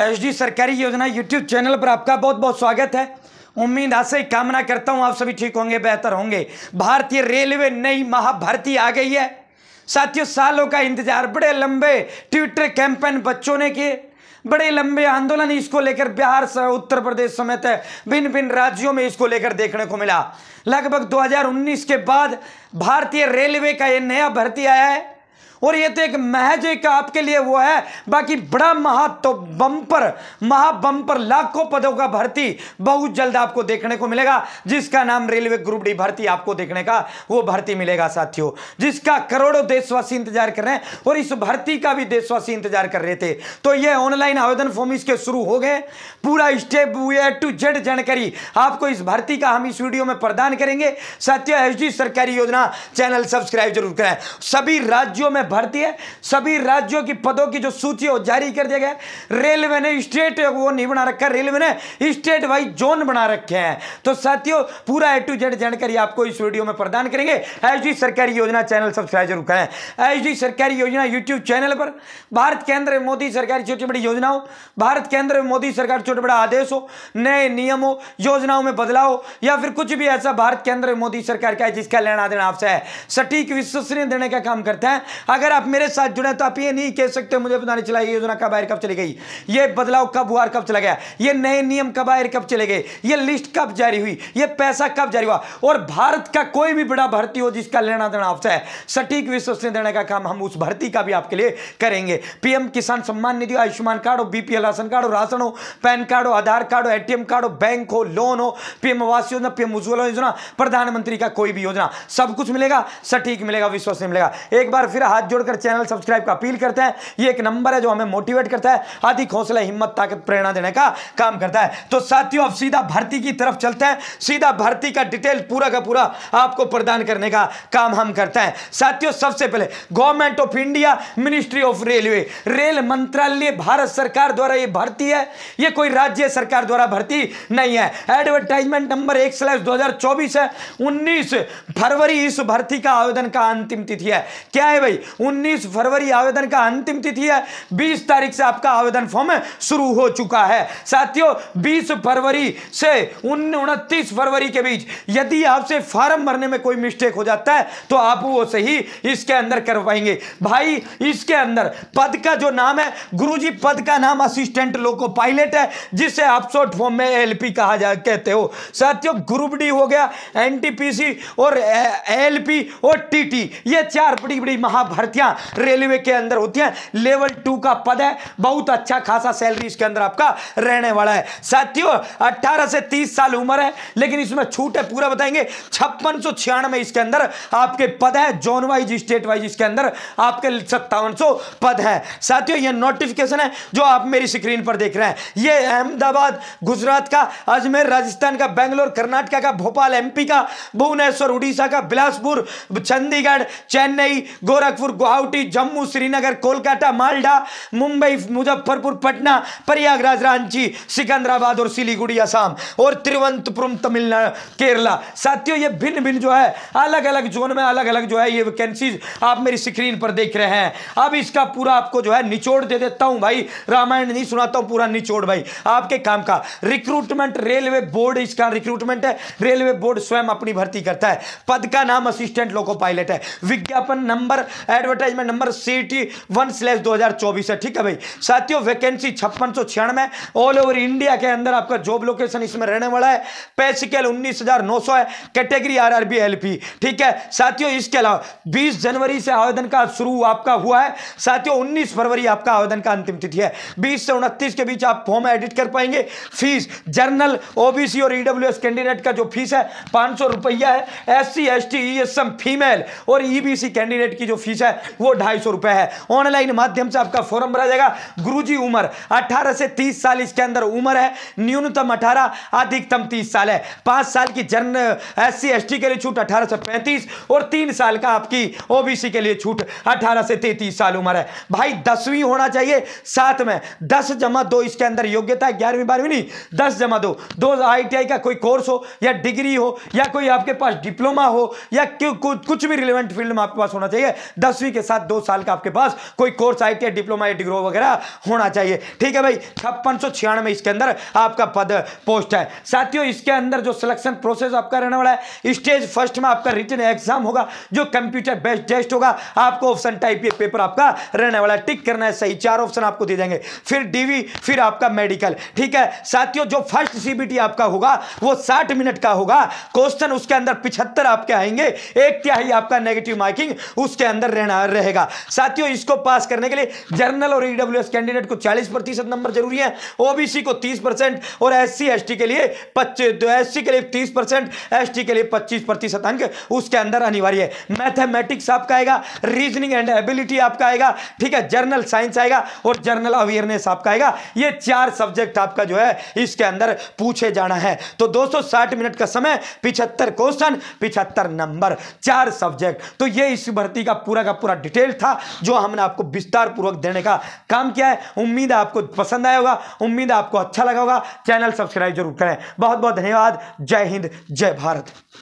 H D सरकारी योजना YouTube channel पर आपका बहुत बहुत स्वागत है उम्मीद ही कामना करता हूं आप सभी ठीक होंगे बेहतर होंगे भारतीय रेलवे नई महाभारती आ गई है साथियों सालों का इंतजार बड़े लंबे ट्विटर कैंपेन बच्चों ने किए बड़े लंबे आंदोलन इसको लेकर बिहार से उत्तर प्रदेश समेत भिन्न भिन्न राज्यों में इसको लेकर देखने को मिला लगभग 2019 के बाद भारतीय रेलवे का यह नया भर्ती आया है और ये तो एक महज एक आपके लिए वो है बाकी बड़ा महा तो बम्पर महा बंपर लाखों पदों का भर्ती बहुत जल्द आपको देखने को मिलेगा जिसका नाम रेलवे ग्रुप डी भर्ती आपको देखने का वो भर्ती मिलेगा साथियों जिसका करोड़ों देशवासी इंतजार कर रहे हैं और इस भर्ती का भी देशवासी इंतजार कर रहे थे तो ये ऑनलाइन आवेदन फॉर्म इसके शुरू हो गए पूरा स्टेप टू जेड जानकारी आपको इस भर्ती का हम इस वीडियो में प्रदान करेंगे साथियों एच सरकारी योजना चैनल सब्सक्राइब जरूर करें सभी राज्यों में भर्ती है सभी राज्यों की पदों की जो सूची है जारी कर दिया गया रेलवे ने स्टेट वो नहीं बना रखा रेलवे ने स्टेट वाइज जोन बना रखे हैं तो साथियों पूरा ए टू जेड जानकारी आपको इस वीडियो में प्रदान करेंगे एच सरकारी योजना चैनल सब्सक्राइब जरूर करें एच सरकारी योजना यूट्यूब चैनल पर भारत केंद्र मोदी सरकार छोटी बड़ी योजनाओं भारत केंद्र में मोदी सरकार छोटे बड़ा आदेश हो नए नियमों योजनाओं में बदलाव या फिर कुछ भी ऐसा भारत केंद्र मोदी सरकार का है जिसका लेना देना आपसे है सटीक विश्वसनीय देने का काम करते हैं अगर अगर आप मेरे साथ जुड़े तो आप ये नहीं कह सकते मुझे पता नहीं चला योजना कब आयर कब चली गई ये बदलाव कब हुआ कब चला गया ये नए नियम कब आयर कब चले गए ये लिस्ट कब जारी हुई ये पैसा कब जारी हुआ और भारत का कोई भी बड़ा भर्ती हो जिसका लेना देना आपसे है सटीक विश्वसनीय देने का काम हम उस भर्ती का भी आपके लिए करेंगे पीएम किसान सम्मान निधि आयुष्मान कार्ड हो बीपीएल राशन कार्ड हो राशन हो पैन कार्ड हो आधार कार्ड हो एटीएम कार्ड हो बैंक हो लोन हो पीएम आवास योजना पीएम उज्ज्वला योजना प्रधानमंत्री का कोई भी योजना सब कुछ मिलेगा सटीक मिलेगा विश्वसनीय मिलेगा एक बार फिर हाथ हाथ जोड़कर चैनल सब्सक्राइब का अपील करते हैं ये एक नंबर है जो हमें मोटिवेट करता है आदि हौसला हिम्मत ताकत प्रेरणा देने का काम करता है तो साथियों अब सीधा भर्ती की तरफ चलते हैं सीधा भर्ती का डिटेल पूरा का पूरा आपको प्रदान करने का काम हम करते हैं साथियों सबसे पहले government of India ministry of railway rail मंत्रालय भारत सरकार द्वारा ये भर्ती है ये कोई राज्य सरकार द्वारा भर्ती नहीं है एडवर्टाइजमेंट नंबर एक स्लैश दो है उन्नीस फरवरी इस भर्ती का आवेदन का अंतिम तिथि है क्या है भाई उन्नीस फरवरी आवेदन का अंतिम तिथि है बीस तारीख से आपका आवेदन फॉर्म शुरू हो चुका है साथियों बीस फरवरी से उनतीस फरवरी के बीच यदि आपसे फार्म भरने में कोई मिस्टेक हो जाता है तो आप वो सही इसके अंदर कर पाएंगे भाई इसके अंदर पद का जो नाम है गुरुजी पद का नाम असिस्टेंट लोको पायलट है जिसे आप शॉर्ट फॉर्म में एलपी कहा जा कहते हो साथियों ग्रुप डी हो गया एनटीपीसी और एलपी और टीटी ये चार बड़ी बड़ी महाभारत भर्तियां रेलवे के अंदर होती हैं लेवल टू का पद है बहुत अच्छा खासा सैलरी इसके अंदर आपका रहने वाला है साथियों अट्ठारह से तीस साल उम्र है लेकिन इसमें छूट है पूरा बताएंगे छप्पन सौ छियानवे इसके अंदर आपके पद है जोन वाइज स्टेट वाइज इसके अंदर आपके सत्तावन सौ पद है साथियों ये नोटिफिकेशन है जो आप मेरी स्क्रीन पर देख रहे हैं ये अहमदाबाद गुजरात का अजमेर राजस्थान का बेंगलोर कर्नाटक का भोपाल एमपी का भुवनेश्वर उड़ीसा का बिलासपुर चंडीगढ़ चेन्नई गोरखपुर जयपुर गुवाहाटी जम्मू श्रीनगर कोलकाता मालडा मुंबई मुजफ्फरपुर पटना प्रयागराज रांची सिकंदराबाद और सिलीगुड़ी असम और तिरुवनंतपुरम तमिलनाडु केरला साथियों ये भिन्न भिन्न जो है अलग अलग जोन में अलग अलग जो है ये वैकेंसीज आप मेरी स्क्रीन पर देख रहे हैं अब इसका पूरा आपको जो है निचोड़ दे देता हूँ भाई रामायण नहीं सुनाता हूँ पूरा निचोड़ भाई आपके काम का रिक्रूटमेंट रेलवे बोर्ड इसका रिक्रूटमेंट है रेलवे बोर्ड स्वयं अपनी भर्ती करता है पद का नाम असिस्टेंट लोको पायलट है विज्ञापन number advertisement number C T one slash दो हजार चौबीस है ठीक है भाई साथियों वैकेंसी छप्पन सौ छियानवे ऑल ओवर इंडिया के अंदर आपका जॉब लोकेशन इसमें रहने वाला है पे स्केल उन्नीस हजार नौ सौ है category R R B L P ठीक है साथियों इसके अलावा बीस जनवरी से आवेदन का शुरू आपका हुआ है साथियों उन्नीस फरवरी आपका आवेदन का अंतिम तिथि है बीस से उनतीस के बीच आप फॉर्म एडिट कर पाएंगे फीस जर्नल ओबीसी और ईडब्ल्यू e कैंडिडेट का जो फीस है पांच सौ रुपया है S C S T E S M female और ईबीसी e कैंडिडेट की जो फीस है है वो ढाई सौ रुपए है ऑनलाइन माध्यम से आपका फॉर्म भरा जाएगा गुरुजी उम्र अट्ठारह से तीस साल इसके अंदर उम्र है न्यूनतम अठारह अधिकतम तीस साल है पांच साल की जन एस सी के लिए छूट अठारह से पैंतीस और तीन साल का आपकी ओबीसी के लिए छूट अठारह से तैतीस साल उम्र है भाई दसवीं होना चाहिए साथ में दस जमा दो इसके अंदर योग्यता है ग्यारहवीं बारहवीं नहीं दस जमा दो दो आईटीआई का कोई कोर्स हो या डिग्री हो या कोई आपके पास डिप्लोमा हो या कुछ भी रिलेवेंट फील्ड में आपके पास होना चाहिए दस दसवीं के साथ दो साल का आपके पास कोई कोर्स आई टी डिप्लोमा या डिग्रो वगैरह होना चाहिए ठीक है भाई छप्पन सौ छियानवे इसके अंदर आपका पद पोस्ट है साथियों इसके अंदर जो सिलेक्शन प्रोसेस आपका रहने वाला है स्टेज फर्स्ट में आपका रिटर्न एग्जाम होगा जो कंप्यूटर बेस्ट टेस्ट होगा आपको ऑप्शन टाइप ये पेपर आपका रहने वाला है टिक करना है सही चार ऑप्शन आपको दे देंगे फिर डीवी फिर आपका मेडिकल ठीक है साथियों जो फर्स्ट सीबीटी आपका होगा वो साठ मिनट का होगा क्वेश्चन उसके अंदर पिछहत्तर आपके आएंगे एक क्या ही आपका नेगेटिव मार्किंग उसके अंदर रहना बना रहेगा साथियों इसको पास करने के लिए जर्नल और ईडब्ल्यूएस e कैंडिडेट को 40 प्रतिशत नंबर जरूरी है ओबीसी को 30 परसेंट और एस सी के लिए पच्चीस एससी तो के लिए 30 परसेंट एस के लिए 25 प्रतिशत अंक उसके अंदर अनिवार्य है मैथमेटिक्स आपका आएगा रीजनिंग एंड एबिलिटी आपका आएगा ठीक है जर्नल साइंस आएगा और जर्नल अवेयरनेस आपका आएगा ये चार सब्जेक्ट आपका जो है इसके अंदर पूछे जाना है तो दो मिनट का समय पिछहत्तर क्वेश्चन पिछहत्तर नंबर चार सब्जेक्ट तो ये इस भर्ती का पूरा का पूरा डिटेल था जो हमने आपको विस्तार पूर्वक देने का काम किया है उम्मीद आपको पसंद आया होगा उम्मीद आपको अच्छा लगा होगा चैनल सब्सक्राइब जरूर करें बहुत बहुत धन्यवाद जय हिंद जय भारत